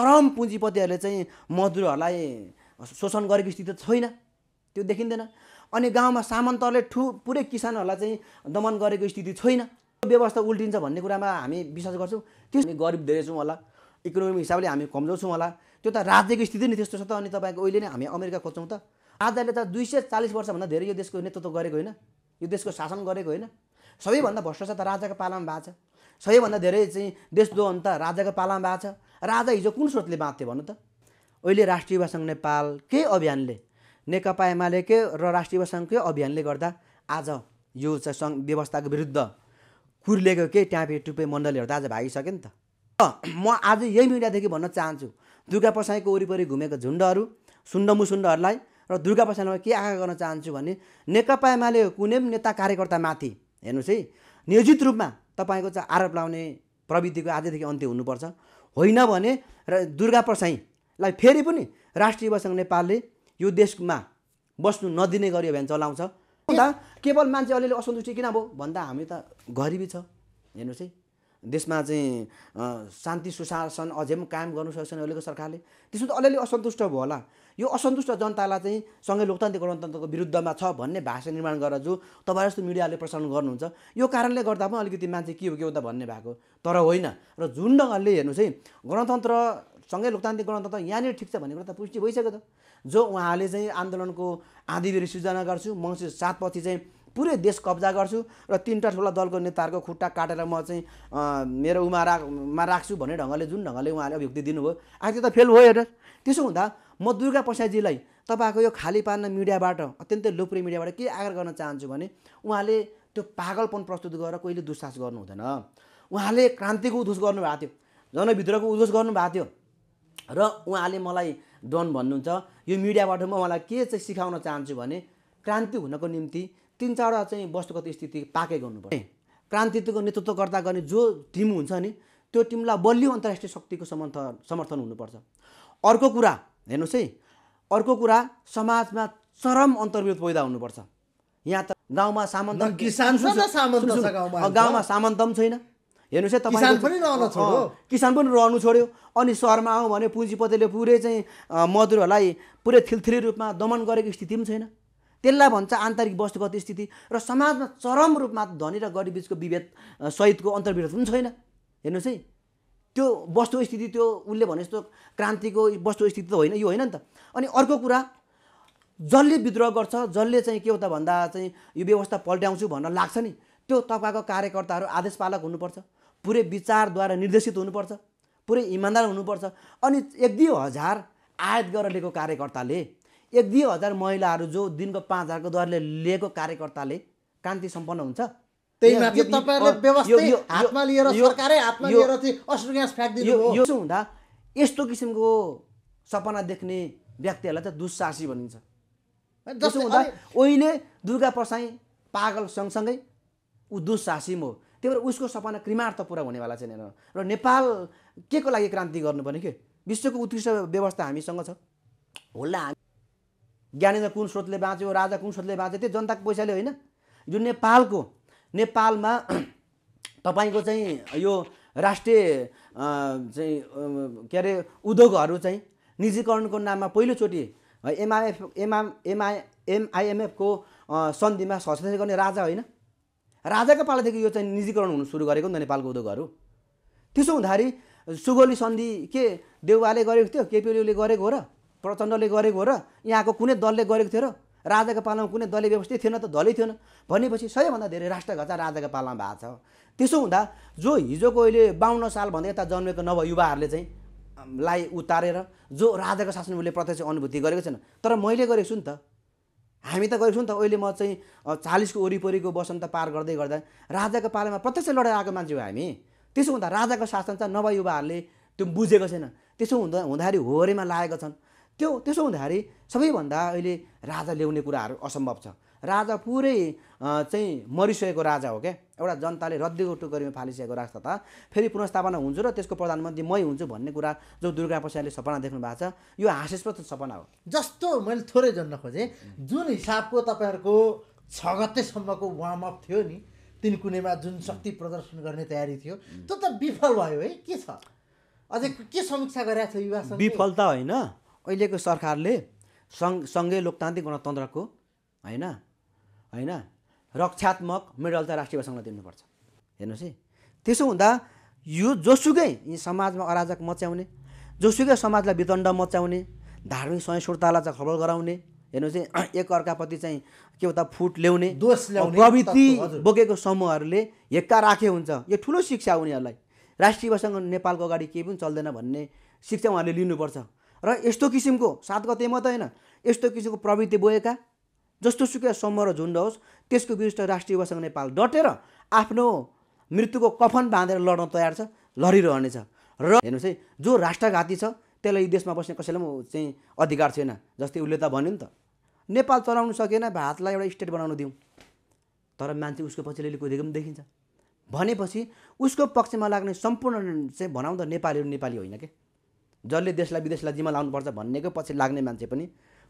चरम पुँजीपतिहरूले चाहिँ मजदुरहरूलाई शोषण गरेको स्थिति त छैन त्यो देखिँदैन अनि गाउँमा सामन्तहरूले ठु पुरै किसानहरूलाई चाहिँ दमन गरेको स्थिति छैन व्यवस्था उल्टिन्छ भन्ने कुरामा हामी विश्वास गर्छौँ त्यो हामी गरिब धेरै छौँ होला इकोनोमिक हिसाबले हामी कमजोर छौँ होला त्यो त राज्यको स्थिति नै त्यस्तो छ त अनि तपाईँको अहिले नै हामी अमेरिका खोज्छौँ त राज्यले त दुई सय चालिस वर्षभन्दा धेरै यो देशको नेतृत्व गरेको होइन यो देशको शासन गरेको होइन सबैभन्दा भ्रष्टाचार त राजाको पालामा भएको छ सबैभन्दा धेरै चाहिँ दो अन्त राजाको पालामा भएको छ राजा हिजो कुन स्रोतले बाँच्थ्यो भन्नु त अहिले राष्ट्रिय युवा नेपालकै अभियानले नेकपा एमालेकै र राष्ट्रिय युवा अभियानले गर्दा आज यो चाहिँ सङ्घ व्यवस्थाको विरुद्ध कुर्लेको केही ट्यापे टुपे मण्डलीहरू त आज भागिसक्यो नि त म आज यही मिडियादेखि भन्न चाहन्छु दुर्गा प्रसाईको वरिपरि घुमेको झुन्डहरू सुन्ड मुसुन्डहरूलाई र दुर्गा प्रसाईमा के आग्रह गर्न चाहन्छु भने नेकपा एमाले कुनै पनि नेता कार्यकर्तामाथि हेर्नुहोस् है नियोजित रूपमा तपाईँको चाहिँ आरोप लाउने प्रविधिको आजदेखि अन्त्य हुनुपर्छ होइन भने र दुर्गा प्रसाईलाई फेरि पनि राष्ट्रिय युवासँग नेपालले यो देशमा बस्नु नदिने गरियो भने चलाउँछ अन्त केवल मान्छे अलिअलि असन्तुष्टि किन भयो भन्दा हामी त गरिबी छ हेर्नुहोस् है देशमा चाहिँ शान्ति सुशासन अझै पनि कायम गर्नु सक्छन् अहिलेको सरकारले त्यसमा त अलिअलि असन्तुष्ट भयो होला यो असन्तुष्ट जनतालाई चाहिँ सँगै लोकतान्त्रिक गणतन्त्रको विरुद्धमा छ भन्ने भाषा निर्माण गरेर जो तपाईँ जस्तो मिडियाले प्रसारण गर्नुहुन्छ यो कारणले गर्दा पनि अलिकति मान्छे के हो के हो त भन्ने भएको तर होइन र जुन ढङ्गले हेर्नुहोस् है गणतन्त्र सँगै लोकतान्त्रिक गणतन्त्र यहाँनिर ठिक छ भन्ने कुरा त पुष्टि भइसक्यो त जो उहाँले चाहिँ आन्दोलनको आँधीबेरी सृजना गर्छु मङ्सिर सातपछि चाहिँ पुरै देश कब्जा गर्छु र तिनवटा ठुला दलको नेताहरूको खुट्टा काटेर म चाहिँ मेरो उमा राख्छु भन्ने ढङ्गले जुन ढङ्गले उहाँले अभिव्यक्ति दिनुभयो आज त फेल भयो हेर त्यसो हुँदा म दुर्गा प्रसादजीलाई तपाईँको यो खाली पार्न मिडियाबाट अत्यन्तै लोकप्रिय मिडियाबाट के आग्रह गर्न चाहन्छु भने उहाँले त्यो पागलपन प्रस्तुत गरेर कहिले दुस्साहस गर्नु हुँदैन उहाँले क्रान्तिको उद्घोष गर्नुभएको थियो जनभित्रको उद्घोष गर्नुभएको थियो र उहाँले मलाई डन भन्नुहुन्छ यो मिडियाबाट म उहाँलाई के चाहिँ सिकाउन चाहन्छु भने क्रान्ति हुनको निम्ति तिन चारवटा चाहिँ वस्तुगत स्थिति पाकै गर्नुपर्छ क्रान्तिको नेतृत्वकर्ता गर्ने जो टिम हुन्छ नि त्यो टिमलाई बलियो अन्तर्राष्ट्रिय शक्तिको समर्थन समर्थन हुनुपर्छ अर्को कुरा हेर्नुहोस् है अर्को कुरा समाजमा चरम अन्तर्विरोध पैदा हुनुपर्छ यहाँ त गाउँमा सामन्त गाउँमा सामन्त पनि छैन हेर्नुहोस् है तपाईँ किसान पनि रहनु छोड्यो अनि सहरमा आउँ भने पुँजीपतिले पुरै चाहिँ मजदुरहरूलाई पुरै थिलथिली रूपमा दमन गरेको स्थिति पनि छैन त्यसलाई भन्छ आन्तरिक वस्तुगत स्थिति र समाजमा चरम रूपमा धनी र गरिबीचको विभेद सहितको अन्तर्विरोध पनि छैन हेर्नुहोस् है त्यो वस्तुस्थिति त्यो उसले भने जस्तो क्रान्तिको वस्तुस्थिति त होइन यो होइन नि त अनि अर्को कुरा जसले विद्रोह गर्छ जसले चाहिँ के हो त भन्दा चाहिँ यो व्यवस्था पल्ट्याउँछु भन्न लाग्छ नि त्यो तपाईँको कार्यकर्ताहरू आदेशपालक हुनुपर्छ पुरै विचारद्वारा निर्देशित हुनुपर्छ पुरै इमान्दार हुनुपर्छ अनि एक दुई हजार आयात गरेर लिएको कार्यकर्ताले एक दुई हजार महिलाहरू जो दिनको पाँच हजारको दरले लिएको कार्यकर्ताले क्रान्ति सम्पन्न हुन्छ त्यही माथि तपाईँहरूले व्यवस्थित हातमा लिएर सरकारै हातमा लिएर चाहिँ हुँदा यस्तो किसिमको सपना देख्ने व्यक्तिहरूलाई त दुस्साहसी भनिन्छ जस्तो हुँदा ओहिले दुर्गा प्रसाई पागल सँगसँगै ऊ दुस्साहसी हो त्यही भएर उसको सपना कृमार्थ पुरा हुनेवाला छैन र नेपाल के को लागि क्रान्ति गर्नुपर्ने के विश्वको उत्कृष्ट व्यवस्था हामीसँग छ होला हामी ज्ञानेन्द्र कुन स्रोतले बाँच्यो राजा कुन स्रोतले बाँच्यो त्यो जनताको पैसाले होइन जुन नेपालको नेपालमा तपाईँको चाहिँ यो राष्ट्रिय चाहिँ के अरे उद्योगहरू चाहिँ निजीकरणको नाममा पहिलोचोटि एमआइएफ एमआ एमआ एमआइएमएफको सन्धिमा हस्ताक्षर गर्ने राजा होइन राजाको पालादेखि यो चाहिँ निजीकरण हुनु सुरु गरेको नि त नेपालको उद्योगहरू त्यसो हुँदाखेरि सुगोली सन्धि के देउवाले गरेको थियो केपिओलीले गरेको हो र प्रचण्डले गरेको हो र यहाँको कुनै दलले गरेको थियो र राजाको पालामा कुनै दलीय व्यवस्थित थिएन त दलै थिएन भनेपछि सबैभन्दा धेरै राष्ट्रघाचा राजाको पालामा भएको छ त्यसो हुँदा जो हिजोको अहिले बाहन्न सालभन्दा यता जन्मेको नवयुवाहरूले चाहिँ लाई उतारेर जो राजाको शासन उसले प्रत्यक्ष अनुभूति गरेको छैन तर मैले गरेको छु नि त हामी त गरेको छु नि त अहिले म चाहिँ चालिसको वरिपरिको वसन्त पार गर्दै गर्दा राजाको पालामा प्रत्यक्ष लडाइ आएको मान्छे हो हामी त्यसो हुँदा राजाको शासन चाहिँ नवयुवाहरूले त्यो बुझेको छैन त्यसो हुँदा हुँदाखेरि होरेमा लागेको छन् त्यो त्यसो हुँदाखेरि सबैभन्दा अहिले राजा ल्याउने कुराहरू असम्भव छ राजा पुरै चाहिँ मरिसकेको राजा हो क्या एउटा जनताले रद्दीको टुकरीमा फालिसकेको राख्छ त फेरि पुनस्थापना हुन्छु र त्यसको प्रधानमन्त्री मै हुन्छु भन्ने कुरा जो दुर्गा प्रसादले सपना देख्नु भएको छ यो हास्यास्पद सपना हो जस्तो मैले थोरै जन्न खोजेँ जुन हिसाबको तपाईँहरूको छ गतेसम्मको वार्मअप थियो नि तिन कुनेमा जुन शक्ति प्रदर्शन गर्ने तयारी थियो त्यो त विफल भयो है के छ अझै के समीक्षा गरेको छ युवा त होइन अहिलेको सरकारले सङ सँगै लोकतान्त्रिक गणतन्त्रको होइन होइन रक्षात्मक मेडल त राष्ट्रिय सङ्घलाई दिनुपर्छ हेर्नुहोस् है त्यसो हुँदा यो जोसुकै समाजमा अराजक मच्याउने जोसुकै समाजलाई विदण्ड मच्याउने धार्मिक सहिष्णुतालाई चाहिँ खबर गराउने हेर्नुहोस् है एकअर्काप्रति चाहिँ के भन्दा फुट ल्याउने दोष ल्याउने प्रवृत्ति बोकेको समूहहरूले हेक्का राखे हुन्छ यो ठुलो शिक्षा उनीहरूलाई राष्ट्रिय सङ्घ नेपालको अगाडि केही पनि चल्दैन भन्ने शिक्षा उहाँहरूले लिनुपर्छ र यस्तो किसिमको सात गते मात्रै होइन यस्तो किसिमको प्रवृत्ति बोएका जस्तो सुकै समूह र झुन्ड होस् त्यसको विरुद्ध राष्ट्रिय युवासँग नेपाल डटेर आफ्नो मृत्युको कफन बाँधेर लड्न तयार छ लडिरहनेछ र हेर्नुहोस् है जो राष्ट्रघाती छ त्यसलाई देशमा बस्ने कसैलाई पनि चाहिँ अधिकार छैन जस्तै उसले त भन्यो नि त नेपाल चलाउनु सकेन भारतलाई एउटा स्टेट बनाउन दिउँ तर मान्छे उसको पछि अलिअलि कुदेको पनि देखिन्छ भनेपछि उसको पक्षमा लाग्ने सम्पूर्ण चाहिँ भनाउँदा नेपालीहरू नेपाली होइन क्या जसले देशलाई विदेशलाई जिम्मा लाउनुपर्छ भन्नेको पछि लाग्ने मान्छे पनि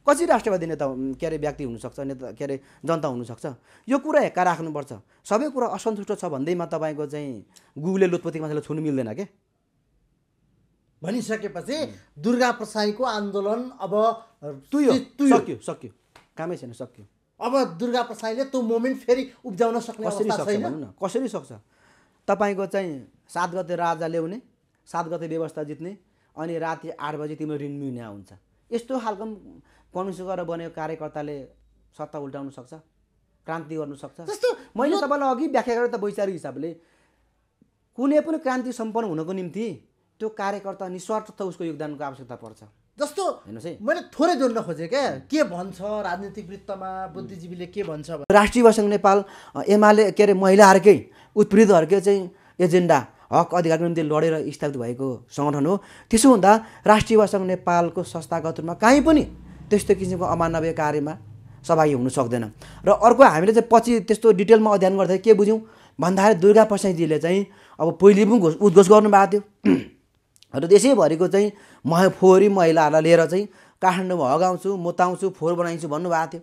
कसरी राष्ट्रवादी नेता के अरे व्यक्ति हुनसक्छ नेता के अरे जनता हुनसक्छ यो कुरा हेक्का राख्नुपर्छ सबै कुरा असन्तुष्ट छ भन्दैमा तपाईँको चाहिँ गुगुले लोतपति मान्छेलाई छुनु मिल्दैन के भनिसकेपछि दुर्गा प्रसाईको आन्दोलन अब तुयो सक्यो सक्यो कामै छैन सक्यो अब दुर्गा प्रसाईले त्यो मोमेन्ट फेरि उब्जाउन सक्ने कसरी सक्छ भनौँ न कसरी सक्छ तपाईँको चाहिँ सात गते राजा ल्याउने सात गते व्यवस्था जित्ने अनि राति आठ बजी तिम्रो ऋण मिना हुन्छ यस्तो खालको कन्भिन्स गरेर बनेको कार्यकर्ताले सत्ता उल्टाउन सक्छ क्रान्ति गर्नु सक्छ जस्तो मैले तपाईँलाई अघि व्याख्या गरेँ त वैचारिक हिसाबले कुनै पनि क्रान्ति सम्पन्न हुनको निम्ति त्यो कार्यकर्ता निस्वार्थ उसको योगदानको आवश्यकता पर्छ जस्तो हेर्नुहोस् है मैले थोरै जोड्न खोजेँ क्या के भन्छ राजनीतिक वृत्तमा बुद्धिजीवीले के भन्छ राष्ट्रिय वसङ्घ नेपाल एमाले के अरे महिलाहरूकै उत्पीडितहरूकै चाहिँ एजेन्डा हक अधिकारको निम्ति लडेर स्थापित भएको सङ्गठन हो त्यसो हुँदा राष्ट्रिय युवा सङ्घ नेपालको संस्थागत रूपमा काहीँ पनि त्यस्तो किसिमको अमानवीय कार्यमा सहभागी हुन सक्दैन र अर्को हामीले चाहिँ पछि त्यस्तो डिटेलमा अध्ययन गर्दा के बुझ्यौँ भन्दाखेरि दुर्गा प्रसाईजीले चाहिँ अब पहिले पनि घोष उद्घोष गर्नुभएको थियो र त्यसैभरिको चाहिँ म फोहोरी महिलाहरूलाई लिएर चाहिँ काठमाडौँमा हगाउँछु मोताउँछु फोहोर बनाइन्छु भन्नुभएको थियो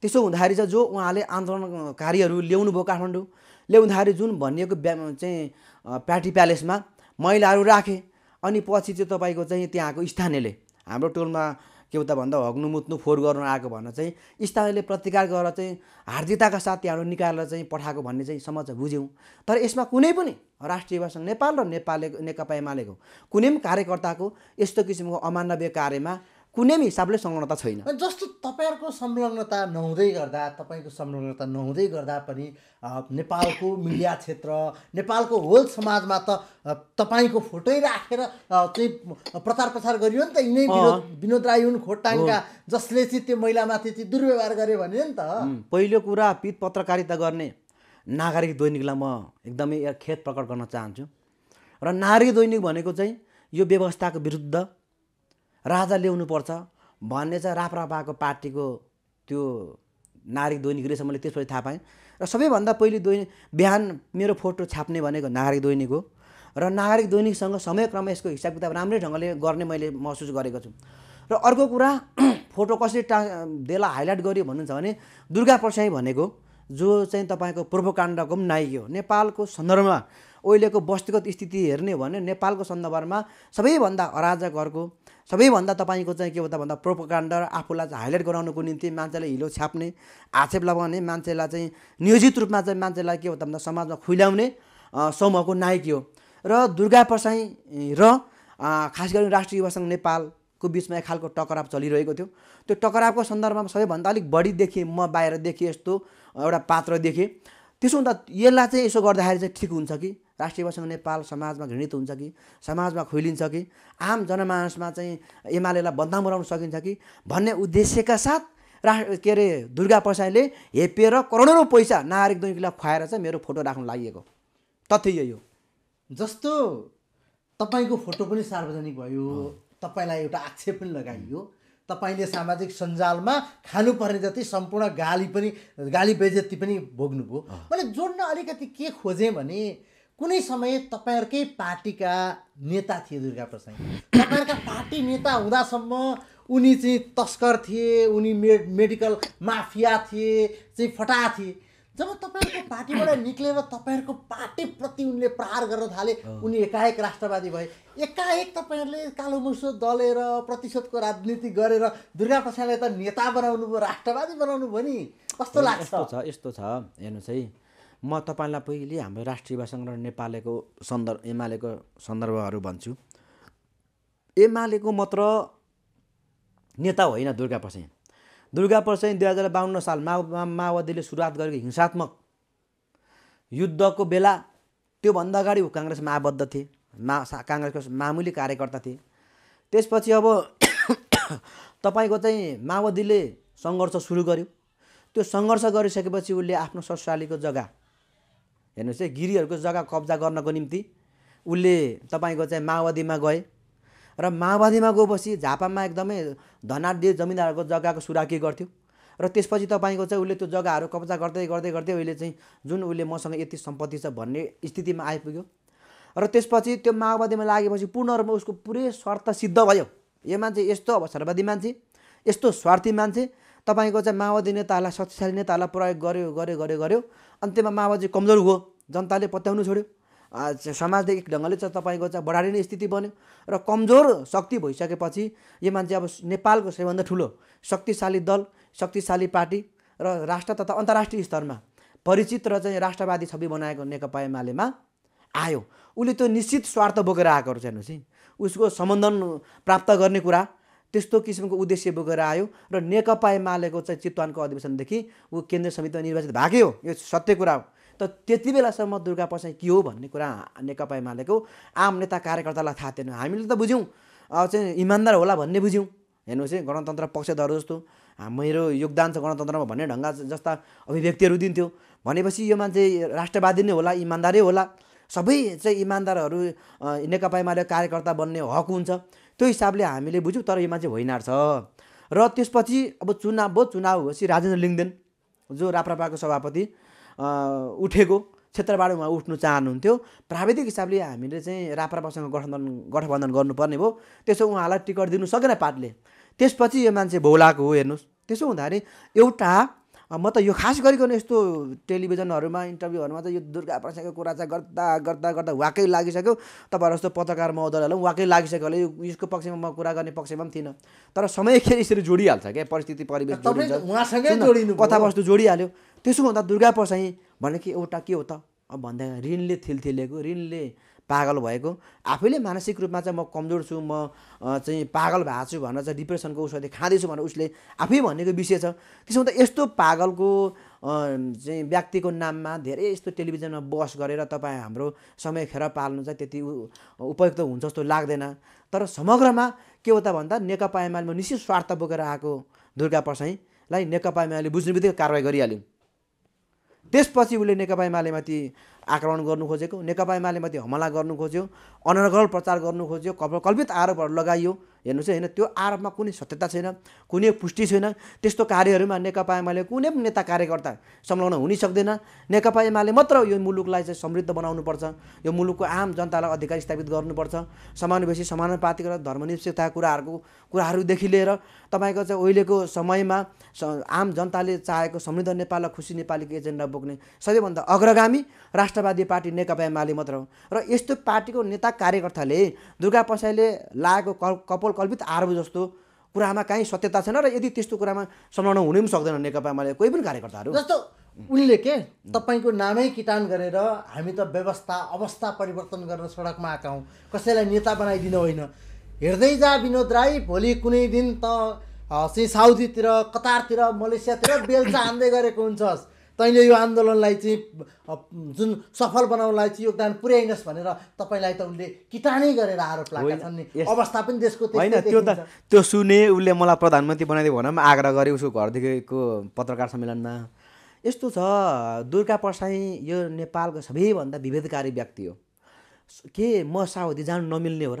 त्यसो हुँदाखेरि चाहिँ जो उहाँले आन्दोलनकारीहरू भयो काठमाडौँ ल्याउँदाखेरि जुन भनिएको चाहिँ प्याटी प्यालेसमा महिलाहरू राखेँ अनि पछि चाहिँ तपाईँको चाहिँ त्यहाँको स्थानीयले हाम्रो टोलमा के हो त भन्दा हग्नु मुत्नु फोहोर गर्नु आएको भन्न चाहिँ स्थानीयले प्रतिकार गरेर चाहिँ हार्दिताका साथ त्यहाँबाट निकालेर चाहिँ पठाएको भन्ने चाहिँ समाचार बुझ्यौँ तर यसमा कुनै पनि राष्ट्रिय सङ्घ नेपाल र नेपाल नेकपा एमालेको कुनै पनि कार्यकर्ताको यस्तो किसिमको अमानवीय कार्यमा कुनै पनि हिसाबले संलग्नता छैन जस्तो तपाईँहरूको संलग्नता नहुँदै गर्दा तपाईँको संलग्नता नहुँदै गर्दा पनि नेपालको मिडिया क्षेत्र नेपालको होल समाजमा त तपाईँको फोटै राखेर चाहिँ प्रचार प्रसार गरियो नि त यिनै विनोद राई हुन् खोटाङका जसले चाहिँ त्यो महिलामाथि चाहिँ दुर्व्यवहार गर्यो भने नि त पहिलो कुरा पित पत्रकारिता गर्ने नागरिक दैनिकलाई म एकदमै खेत प्रकट गर्न चाहन्छु र नागरिक दैनिक भनेको चाहिँ यो व्यवस्थाको विरुद्ध राजा ल्याउनु पर्छ भन्ने चाहिँ राप्रपाको पार्टीको त्यो नागरिक दैनिक रहेछ मैले त्यसपछि थाहा पाएँ र सबैभन्दा पहिले दैनिक बिहान मेरो फोटो छाप्ने भनेको नागरिक दैनिक हो र नागरिक दैनिकसँग समयक्रम यसको हिसाब किताब राम्रै ढङ्गले गर्ने मैले महसुस गरेको छु र अर्को कुरा फोटो कसरी टा देला हाइलाइट गरियो भन्नुहुन्छ भने दुर्गा प्रसाई भनेको जो चाहिँ तपाईँको पूर्वकाण्डको पनि नायक हो नेपालको सन्दर्भमा अहिलेको वस्तुगत स्थिति हेर्ने हो भने नेपालको सन्दर्भमा सबैभन्दा अराजकहरूको सबैभन्दा तपाईँको चाहिँ के हो त भन्दा प्रोपोकाण्ड आफूलाई चाहिँ हाइलाइट गराउनुको निम्ति मान्छेलाई हिलो छ्याप्ने आक्षेप लगाउने मान्छेलाई चाहिँ नियोजित रूपमा चाहिँ मान्छेलाई के हो त भन्दा समाजमा खुल्याउने समूहको नायक हो र दुर्गा प्रसाई र खास गरी राष्ट्रिय युवा सङ्घ नेपालको बिचमा एक खालको टकराव चलिरहेको थियो त्यो टकरावको सन्दर्भमा सबैभन्दा अलिक बढी देखेँ म बाहिर देखेँ यस्तो एउटा पात्र देखेँ त्यसो हुँदा यसलाई चाहिँ यसो गर्दाखेरि चाहिँ ठिक हुन्छ कि राष्ट्रिय भाषामा नेपाल समाजमा घृणित हुन्छ कि समाजमा खुइलिन्छ कि आम जनमानसमा चाहिँ एमालेलाई बदनाम बनाउन सकिन्छ कि भन्ने उद्देश्यका साथ रा के अरे दुर्गा प्रसाईले हेपेर करोडौँ पैसा नागरिक दैनिकलाई खुवाएर चाहिँ मेरो फोटो राख्नु लागिएको तथ्य यो हो जस्तो तपाईँको फोटो पनि सार्वजनिक भयो तपाईँलाई एउटा आक्षेप पनि लगाइयो तपाईँले सामाजिक सञ्जालमा खानुपर्ने जति सम्पूर्ण गाली पनि गाली बेजती पनि भोग्नुभयो मैले जोड्न अलिकति के खोजेँ भने कुनै समय तपाईँहरूकै पार्टीका नेता थिए दुर्गा प्रसाई तपाईँहरूका पार्टी नेता हुँदासम्म उनी चाहिँ तस्कर थिए उनी मे मेडिकल माफिया थिए चाहिँ फटा थिए जब तपाईँहरूको पार्टीबाट निक्लेर तपाईँहरूको पार्टीप्रति उनले प्रहार गर्न थाले उनी एकाएक राष्ट्रवादी भए एकाएक तपाईँहरूले कालो मुसो दलेर प्रतिशोधको राजनीति गरेर दुर्गा प्रसादलाई त नेता बनाउनु भयो राष्ट्रवादी बनाउनु भयो नि कस्तो लाग्छ यस्तो छ हेर्नुहोस् है म तपाईँलाई पहिले हाम्रो राष्ट्रिय युवा सङ्गठन नेपालको सन्दर्भ एमालेको सन्दर्भहरू भन्छु एमालेको मात्र नेता होइन दुर्गा प्रसाई दुर्गा प्रसाई दुई हजार बाहन्न साल माओ माओवादीले सुरुवात गरेको हिंसात्मक युद्धको बेला त्योभन्दा अगाडि ऊ काङ्ग्रेसमा आबद्ध थिए मा काङ्ग्रेसको मामुली कार्यकर्ता थिए त्यसपछि अब तपाईँको चाहिँ माओवादीले सङ्घर्ष सुरु गर्यो त्यो सङ्घर्ष गरिसकेपछि उसले आफ्नो ससुरालीको जग्गा हेर्नुहोस् है गिरीहरूको जग्गा कब्जा गर्नको निम्ति उसले तपाईँको चाहिँ माओवादीमा गए र माओवादीमा गएपछि झापामा एकदमै धनाढ्य जमिनदारहरूको जग्गाको सुराकी गर्थ्यो र त्यसपछि तपाईँको चाहिँ उसले त्यो जग्गाहरू कब्जा गर्दै गर्दै गर्दै उसले चाहिँ जुन उसले मसँग यति सम्पत्ति छ भन्ने स्थितिमा आइपुग्यो र त्यसपछि त्यो माओवादीमा लागेपछि पूर्ण रूपमा उसको पुरै स्वार्थ सिद्ध भयो यो मान्छे यस्तो अवसरवादी मान्छे यस्तो स्वार्थी मान्छे तपाईँको चाहिँ माओवादी नेताहरूलाई शक्तिशाली नेताहरूलाई प्रयोग गर्यो गर्यो गर्यो गर्यो अन्त्यमा माओवादी कमजोर भयो जनताले पत्याउनु छोड्यो समाजले एक ढङ्गले चाहिँ तपाईँको चाहिँ बढारिने स्थिति बन्यो र कमजोर शक्ति भइसकेपछि यो मान्छे अब नेपालको सबैभन्दा ठुलो शक्तिशाली दल शक्तिशाली पार्टी र राष्ट्र तथा अन्तर्राष्ट्रिय स्तरमा परिचित र चाहिँ राष्ट्रवादी छवि बनाएको नेकपा एमालेमा आयो उसले त्यो निश्चित स्वार्थ बोकेर आएको रहेछ हेर्नुहोस् है उसको सम्बन्धन प्राप्त गर्ने कुरा त्यस्तो किसिमको उद्देश्य बोकेर आयो र नेकपा एमालेको चाहिँ चितवनको अधिवेशनदेखि ऊ केन्द्रीय समितिमा निर्वाचित भएकै हो यो सत्य कुरा हो तर त्यति बेलासम्म दुर्गा पसाइ के हो भन्ने कुरा नेकपा एमालेको आम नेता कार्यकर्तालाई थाहा थिएन हामीले त बुझ्यौँ अब चाहिँ इमान्दार होला भन्ने बुझ्यौँ हेर्नुहोस् है गणतन्त्र पक्षधर जस्तो मेरो योगदान छ गणतन्त्रमा भन्ने ढङ्ग जस्ता अभिव्यक्तिहरू दिन्थ्यो भनेपछि यो मान्छे राष्ट्रवादी नै होला इमान्दारै होला सबै चाहिँ इमान्दारहरू नेकपा एमाले कार्यकर्ता बन्ने हक हुन्छ त्यो हिसाबले हामीले बुझ्यौँ तर यो मान्छे होइनार्छ छ र त्यसपछि अब चुनाव भयो चुनाव भएपछि राजेन्द्र लिङ्गदेन जो राप्रपाको सभापति उठेको क्षेत्रबाट उहाँ उठ्नु चाहनुहुन्थ्यो प्राविधिक हिसाबले हामीले चाहिँ राप्रपासँग गठबन्धन गठबन्धन गर्नुपर्ने भयो त्यसो उहाँलाई टिकट दिनु सकेन पार्टीले त्यसपछि यो मान्छे भौलाको हो हेर्नुहोस् त्यसो हुँदाखेरि एउटा म त यो खास गरिकन यस्तो टेलिभिजनहरूमा इन्टरभ्यूहरूमा त यो दुर्गा प्रसादको कुरा चाहिँ गर्दा गर्दा गर्दा वाकै लागिसक्यो तपाईँहरू जस्तो पत्रकार महोदयहरूलाई पनि वाकै लागिसक्यो होला यो यसको पक्षमा म कुरा गर्ने पक्षमा पनि थिइनँ तर समय खेरि यसरी जोडिहाल्छ क्या परिस्थिति परिवेश कथावस्तु जोडिहाल्यो त्यसो हुँदा दुर्गा प्रसाई भनेको एउटा के हो त अब भन्दा ऋणले थिलथिलेको ऋणले पागल भएको आफैले मानसिक रूपमा चाहिँ म कमजोर छु म चाहिँ पागल भएको छु भनेर चाहिँ डिप्रेसनको औषधि खाँदैछु भनेर उसले आफै भनेको विषय छ त्यसो त यस्तो पागलको चाहिँ व्यक्तिको नाममा धेरै यस्तो टेलिभिजनमा बस गरेर तपाईँ हाम्रो समय खेर पाल्नु चाहिँ त्यति उपयुक्त हुन्छ जस्तो लाग्दैन तर समग्रमा के हो त भन्दा नेकपा एमालेमा निश्चित स्वार्थ बोकेर आएको दुर्गा प्रसाईलाई नेकपा एमाले बुझ्ने बित्तिकै कारवाही गरिहाल्यो त्यसपछि उसले नेकपा एमालेमाथि आक्रमण गर्नु खोजेको नेकपा एमालेमाथि हमला गर्नु खोज्यो अनर्गल प्रचार गर्नु खोज्यो कल्पित आरोपहरू लगाइयो हेर्नुहोस् है होइन त्यो आरोपमा कुनै सत्यता छैन कुनै पुष्टि छैन त्यस्तो कार्यहरूमा नेकपा एमाले कुनै पनि नेता कार्यकर्ता संलग्न हुनै सक्दैन नेकपा एमाले मात्र यो मुलुकलाई चाहिँ समृद्ध बनाउनुपर्छ यो मुलुकको आम जनतालाई अधिकार स्थापित गर्नुपर्छ समानुवेशी समानुपातिक र धर्मनिरपेक्षता कुराहरूको कुराहरूदेखि लिएर तपाईँको चाहिँ अहिलेको समयमा आम जनताले चाहेको समृद्ध नेपाल र खुसी नेपालीको एजेन्डा बोक्ने सबैभन्दा अग्रगामी राष्ट्र राष्ट्रवादी पार्टी नेकपा एमाले मात्र हो र यस्तो पार्टीको नेता कार्यकर्ताले दुर्गा पसाईले लागेको कपोल कल्पित आरोप जस्तो कुरामा काहीँ सत्यता छैन र यदि त्यस्तो कुरामा सम्झाउन हुनै पनि सक्दैन नेकपा एमाले कोही पनि कार्यकर्ताहरू जस्तो उनले के तपाईँको नामै किटान गरेर हामी त व्यवस्था अवस्था परिवर्तन गरेर सडकमा आएका हौँ कसैलाई नेता बनाइदिनु होइन हेर्दै जा विनोद राई भोलि कुनै दिन त चाहिँ साउदीतिर कतारतिर मलेसियातिर बेलचा हान्दै गरेको हुन्छस् तैँले यो आन्दोलनलाई चाहिँ जुन सफल बनाउनलाई चाहिँ योगदान पुर्याइनस् भनेर तपाईँलाई त उसले किटानै गरेर आरोप लगाएका छन् नि अवस्था पनि देशको होइन त्यो त त्यो सुने उसले मलाई प्रधानमन्त्री बनाइदियो पनि आग्रह गरेँ उसको घरदेखिको पत्रकार सम्मेलनमा यस्तो छ दुर्गा प्रसाई यो नेपालको सबैभन्दा विभेदकारी व्यक्ति हो के म साउदी जानु नमिल्ने हो र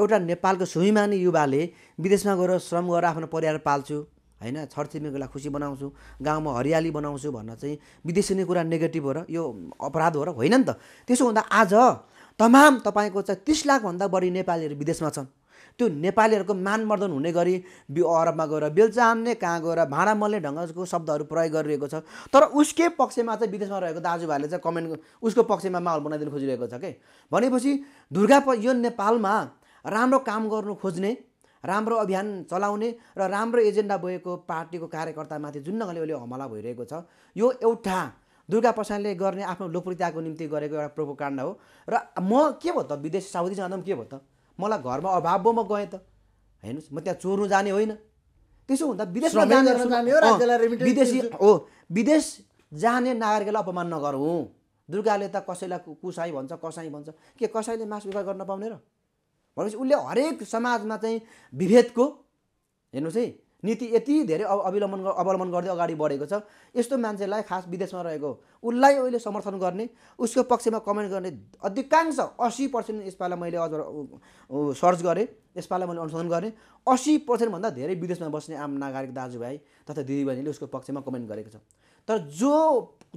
एउटा नेपालको स्वाभिमानी युवाले विदेशमा गएर श्रम गरेर आफ्नो परिवार पाल्छु होइन छरछिमेकीलाई खुसी बनाउँछु गाउँमा हरियाली बनाउँछु भन्न चाहिँ विदेशी नै कुरा नेगेटिभ हो र यो अपराध हो र होइन नि त त्यसो हुँदा आज तमाम तपाईँको चाहिँ तिस लाखभन्दा बढी नेपालीहरू विदेशमा छन् त्यो नेपालीहरूको मानमर्दन हुने गरी अरबमा गएर बेलचा हान्ने कहाँ गएर भाँडा मल्ने ढङ्गको शब्दहरू प्रयोग गरिरहेको छ तर उसकै पक्षमा चाहिँ विदेशमा रहेको दाजुभाइले चाहिँ कमेन्ट उसको पक्षमा माहौल बनाइदिनु खोजिरहेको छ कि भनेपछि दुर्गा यो नेपालमा राम्रो काम गर्नु खोज्ने राम्रो अभियान चलाउने र राम्रो एजेन्डा बोकेको पार्टीको कार्यकर्तामाथि जुन ढङ्गले अहिले हमला भइरहेको छ यो एउटा दुर्गा प्रसादले गर्ने आफ्नो लोकप्रियताको निम्ति गरेको एउटा प्रोपोकाण्ड हो र म के भयो त विदेश साउदी जाँदा पनि के भयो त मलाई घरमा अभाव भयो म गएँ त हेर्नुहोस् म त्यहाँ चोर्नु जाने होइन त्यसो हुँदा विदेशमा जाने विदेशी हो विदेश जाने नागरिकलाई अपमान नगरौँ दुर्गाले त कसैलाई कुसाई भन्छ कसाई भन्छ के कसैले मासु गर्न पाउने र भनेपछि उसले हरेक समाजमा चाहिँ विभेदको हेर्नुहोस् है नीति यति धेरै अवलम्बन अवलम्बन गर्दै अगाडि बढेको छ यस्तो मान्छेलाई खास विदेशमा रहेको उसलाई अहिले समर्थन गर्ने उसको पक्षमा कमेन्ट गर्ने अधिकांश असी पर्सेन्ट यसपालि मैले अझ सर्च गरेँ यसपालि मैले अनुसन्धान गरेँ असी पर्सेन्टभन्दा धेरै विदेशमा बस्ने आम नागरिक दाजुभाइ तथा दिदीबहिनीले उसको पक्षमा कमेन्ट गरेको छ तर जो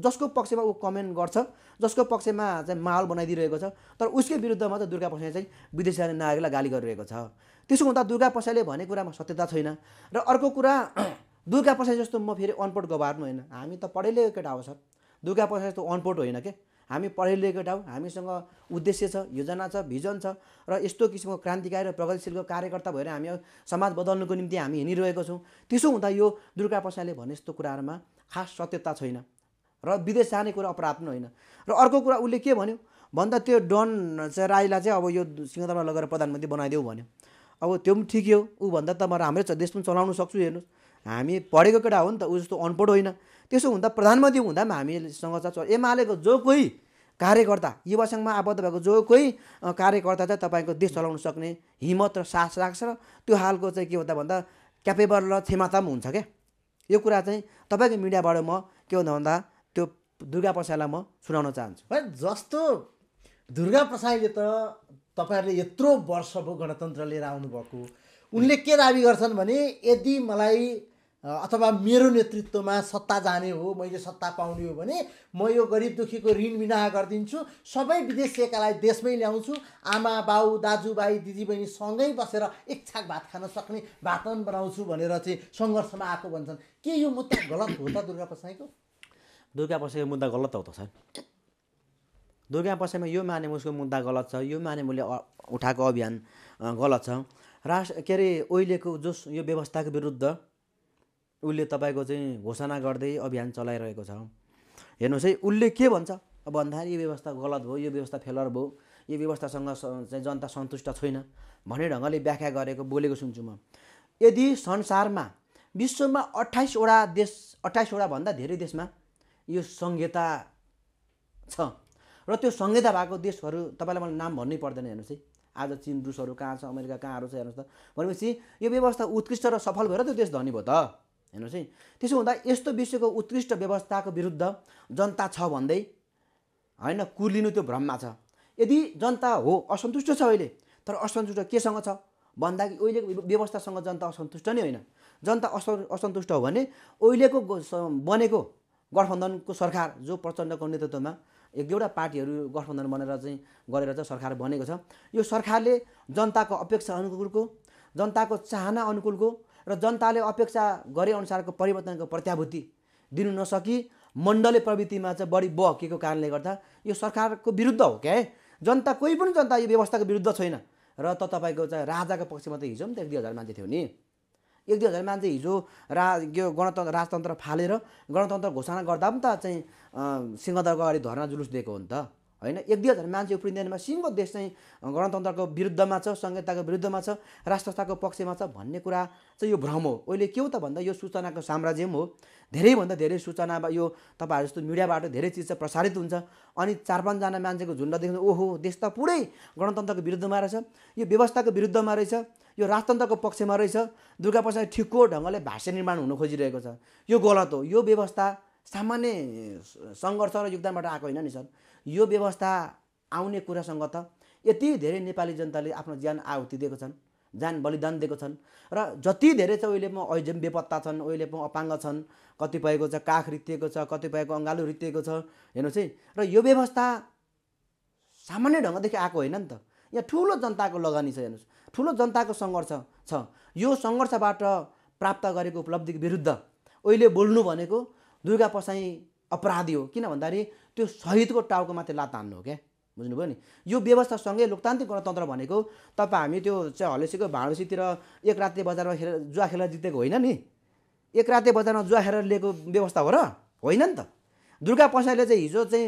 जसको पक्षमा ऊ कमेन्ट गर्छ जसको पक्षमा चाहिँ माहौल बनाइदिइरहेको छ तर उसकै विरुद्धमा त दुर्गा पसाई चाहिँ विदेशी नागरिकलाई गाली गरिरहेको छ त्यसो हुँदा दुर्गा पसाइले भन्ने कुरामा सत्यता छैन र अर्को कुरा दुर्गा पसाई जस्तो म फेरि अनपोट गभार्नु होइन हामी त पढे लिएको केटा हो सर दुर्गा पसाई जस्तो अनपोट होइन के हामी पढे लिएको केटा हो हामीसँग उद्देश्य छ योजना छ भिजन छ र यस्तो किसिमको क्रान्तिकारी र प्रगतिशीलको कार्यकर्ता भएर हामी समाज बदल्नुको निम्ति हामी हिँडिरहेको छौँ त्यसो हुँदा यो दुर्गा पसाईले भने जस्तो कुराहरूमा खास सत्यता छैन र विदेश जाने कुरा अपराध पनि होइन र अर्को कुरा उसले के भन्यो भन्दा त्यो डन चाहिँ राईलाई चाहिँ अब यो सिंहदरबार लगेर प्रधानमन्त्री बनाइदेऊ भन्यो अब त्यो पनि ठिकै हो ऊ भन्दा त म राम्रै छ देश पनि चलाउनु सक्छु हेर्नुहोस् हामी पढेको केटा हो नि त ऊ जस्तो अनपढ होइन त्यसो हुँदा प्रधानमन्त्री हुँदा पनि हामीसँग चाहिँ एमालेको जो कोही कार्यकर्ता युवा सङ्घमा आबद्ध भएको जो कोही कार्यकर्ता चाहिँ तपाईँको देश चलाउन सक्ने हिम्मत र साहस राख्छ र त्यो हालको चाहिँ के हुँदा भन्दा क्यापेबल र क्षमता पनि हुन्छ क्या यो कुरा चाहिँ तपाईँको मिडियाबाट म के भन्दा भन्दा दुर्गा प्रसाईलाई म सुनाउन चाहन्छु है जस्तो दुर्गा प्रसाईले त तपाईँहरूले यत्रो वर्ष भयो गणतन्त्र लिएर आउनुभएको उनले के दाबी गर्छन् भने यदि मलाई अथवा मेरो नेतृत्वमा सत्ता जाने हो मैले सत्ता पाउने हो भने म यो गरिब दुखीको ऋण विनाह गरिदिन्छु सबै विदेशीकालाई देशमै ल्याउँछु आमा बाउ दाजुभाइ दिदीबहिनी सँगै बसेर एक छाक भात खान सक्ने वातावरण बनाउँछु भनेर चाहिँ सङ्घर्षमा आएको भन्छन् के यो मुद्दा गलत हो त दुर्गा प्रसाईको दुर्गा पसेको मुद्दा गलत हो त सर दुर्गा पसेमा यो माने मुसको मुद्दा गलत छ यो माने मुले उठाएको अभियान गलत छ राष्ट्र के अरे ओइलेको जो यो व्यवस्थाको विरुद्ध उसले तपाईँको चाहिँ घोषणा गर्दै अभियान चलाइरहेको छ हेर्नुहोस् है उसले के भन्छ अब भन्दाखेरि यो व्यवस्था गलत भयो यो व्यवस्था फेलर भयो यो व्यवस्थासँग चाहिँ जनता सन्तुष्ट छैन भन्ने ढङ्गले व्याख्या गरेको बोलेको सुन्छु म यदि संसारमा विश्वमा अठाइसवटा देश अठाइसवटा भन्दा धेरै देशमा यो संहिता छ र त्यो संहिता भएको देशहरू तपाईँलाई मलाई नाम भन्नै पर्दैन हेर्नुहोस् है आज चिन रुसहरू कहाँ छ अमेरिका कहाँहरू छ हेर्नुहोस् त भनेपछि यो व्यवस्था उत्कृष्ट र सफल भएर त्यो देश धनी भयो त हेर्नुहोस् है त्यसो हुँदा यस्तो विश्वको उत्कृष्ट व्यवस्थाको विरुद्ध जनता छ भन्दै होइन कुर्लिनु त्यो भ्रममा छ यदि जनता हो असन्तुष्ट छ अहिले तर असन्तुष्ट केसँग छ भन्दाखेरि अहिलेको व्यवस्थासँग जनता असन्तुष्ट नै होइन जनता असन्तुष्ट हो भने अहिलेको बनेको गठबन्धनको सरकार जो प्रचण्डको नेतृत्वमा एक दुईवटा पार्टीहरू गठबन्धन बनेर चाहिँ गरेर चाहिँ सरकार बनेको छ यो सरकारले जनताको अपेक्षा अनुकूलको जनताको चाहना अनुकूलको र जनताले अपेक्षा गरे अनुसारको परिवर्तनको प्रत्याभूति दिनु नसकी मण्डले प्रवृत्तिमा चाहिँ बढी बहकेको कारणले गर्दा यो सरकारको विरुद्ध हो क्या है जनता कोही पनि जनता यो व्यवस्थाको विरुद्ध छैन र त तपाईँको चाहिँ राजाको पक्षमा त हिजो पनि त एक दुई हजार मान्छे थियो नि एक दुई हजार मान्छे हिजो रा यो गणतन्त्र राजतन्त्र फालेर गणतन्त्र घोषणा गर्दा पनि त चाहिँ सिंहदरको अगाडि धर्ना जुलुस दिएको हो नि त होइन एक दुई हजार मान्छे उफ्रिँदैनमा सिङ्गो देश चाहिँ गणतन्त्रको विरुद्धमा छ संहिताको विरुद्धमा छ राष्ट्रताको पक्षमा छ भन्ने कुरा चाहिँ यो भ्रम हो अहिले के हो त भन्दा यो सूचनाको साम्राज्य पनि हो धेरैभन्दा धेरै सूचना यो तपाईँहरू जस्तो मिडियाबाट धेरै चिज चाहिँ प्रसारित हुन्छ अनि चार पाँचजना मान्छेको झुन्ड देख्नु ओहो देश त पुरै गणतन्त्रको विरुद्धमा रहेछ यो व्यवस्थाको विरुद्धमा रहेछ यो राजतन्त्रको पक्षमा रहेछ दुर्गा प्रसाद ठिक्को ढङ्गले भाष्य निर्माण हुन खोजिरहेको छ यो गलत हो यो व्यवस्था सामान्य सङ्घर्ष र योगदानबाट आएको होइन नि सर यो व्यवस्था आउने कुरासँग त यति धेरै नेपाली जनताले आफ्नो ज्यान आहुति दिएको छन् ज्यान बलिदान दिएको छन् र जति धेरै छ उहिले म अहिले बेपत्ता छन् उहिले पनि अपाङ्ग छन् कतिपयको छ काख रित्तिएको छ कतिपयको अङ्गालो रित्तिएको छ हेर्नुहोस् है र यो व्यवस्था सामान्य ढङ्गदेखि आएको होइन नि त यहाँ ठुलो जनताको लगानी छ हेर्नुहोस् ठुलो जनताको सङ्घर्ष छ यो सङ्घर्षबाट प्राप्त गरेको उपलब्धि विरुद्ध अहिले बोल्नु भनेको दुर्गा पसाई अपराधी हो किन भन्दाखेरि त्यो सहिदको टाउको माथि लात हान्नु हो क्या बुझ्नुभयो नि यो व्यवस्थासँगै लोकतान्त्रिक गणतन्त्र भनेको तपाईँ हामी त्यो चाहिँ हलेसीको भाँडोसीतिर एक राते बजारमा खेलेर जुवा खेलेर जितेको होइन नि एक राते बजारमा जुवा खेलेर लिएको व्यवस्था हो र होइन नि त दुर्गा पसाईले चाहिँ हिजो चाहिँ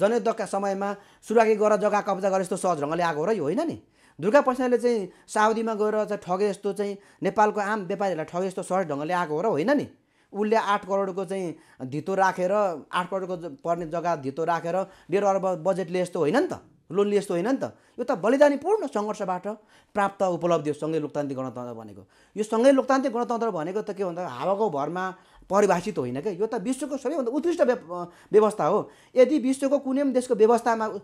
जनयुद्धका समयमा सुरुवाकी गरेर जग्गा कब्जा गरेर यस्तो सहज ढङ्गले आएको हो र यो होइन नि दुर्गा पैसाले चाहिँ साउदीमा गएर चाहिँ ठगे जस्तो चाहिँ नेपालको आम व्यापारीहरूलाई ठगे जस्तो सहज ढङ्गले आएको हो र होइन नि उसले आठ करोडको चाहिँ धितो राखेर आठ करोडको पर्ने जग्गा धितो राखेर डेढ अर्ब बजेटले यस्तो होइन नि त लोनले यस्तो होइन नि त यो त बलिदानीपूर्ण सङ्घर्षबाट प्राप्त उपलब्धि हो सँगै लोकतान्त्रिक गणतन्त्र भनेको यो सँगै लोकतान्त्रिक गणतन्त्र भनेको त के भन्दा हावाको भरमा परिभाषित होइन क्या यो त विश्वको सबैभन्दा उत्कृष्ट व्यवस्था हो यदि विश्वको कुनै पनि देशको व्यवस्थामा